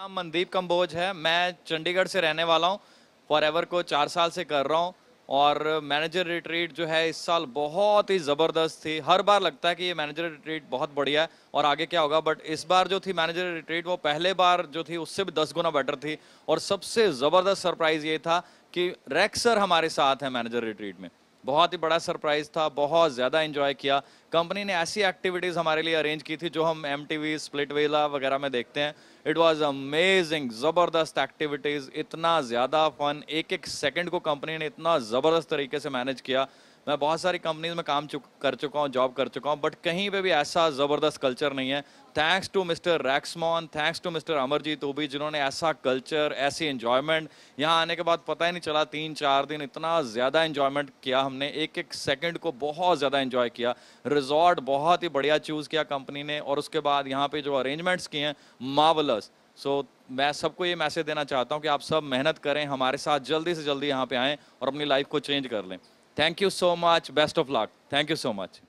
नाम मनदीप कम्बोज है मैं चंडीगढ़ से रहने वाला हूँ फॉर को चार साल से कर रहा हूँ और मैनेजर रिट्रीट जो है इस साल बहुत ही ज़बरदस्त थी हर बार लगता है कि ये मैनेजर रिट्रीट बहुत बढ़िया है और आगे क्या होगा बट इस बार जो थी मैनेजर रिट्रीट वो पहले बार जो थी उससे भी दस गुना बेटर थी और सबसे ज़बरदस्त सरप्राइज़ ये था कि रैक्सर हमारे साथ हैं मैनेजर रिट्रीट में बहुत ही बड़ा सरप्राइज था बहुत ज़्यादा इन्जॉय किया कंपनी ने ऐसी एक्टिविटीज़ हमारे लिए अरेंज की थी जो हम एम टी वी स्प्लिट वेला वगैरह में देखते हैं इट वॉज अमेजिंग ज़बरदस्त एक्टिविटीज़ इतना ज़्यादा फन एक एक सेकंड को कंपनी ने इतना ज़बरदस्त तरीके से मैनेज किया मैं बहुत सारी कंपनीज में काम चुक, कर चुका हूँ जॉब कर चुका हूँ बट कहीं पे भी ऐसा ज़बरदस्त कल्चर नहीं है थैंक्स टू मिस्टर रैक्समॉन थैंक्स टू मिस्टर अमरजीत ओबी जिन्होंने ऐसा कल्चर ऐसी इन्जॉयमेंट यहाँ आने के बाद पता ही नहीं चला तीन चार दिन इतना ज़्यादा इन्जॉयमेंट किया हमने एक एक सेकेंड को बहुत ज़्यादा इन्जॉय किया रिजॉर्ट बहुत ही बढ़िया चूज़ किया कंपनी ने और उसके बाद यहाँ पर जो अरेंजमेंट्स किए हैं मावलस सो so, मैं सबको ये मैसेज देना चाहता हूँ कि आप सब मेहनत करें हमारे साथ जल्दी से जल्दी यहाँ पे आएँ और अपनी लाइफ को चेंज कर लें Thank you so much. Best of luck. Thank you so much.